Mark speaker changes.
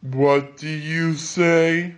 Speaker 1: What do you say?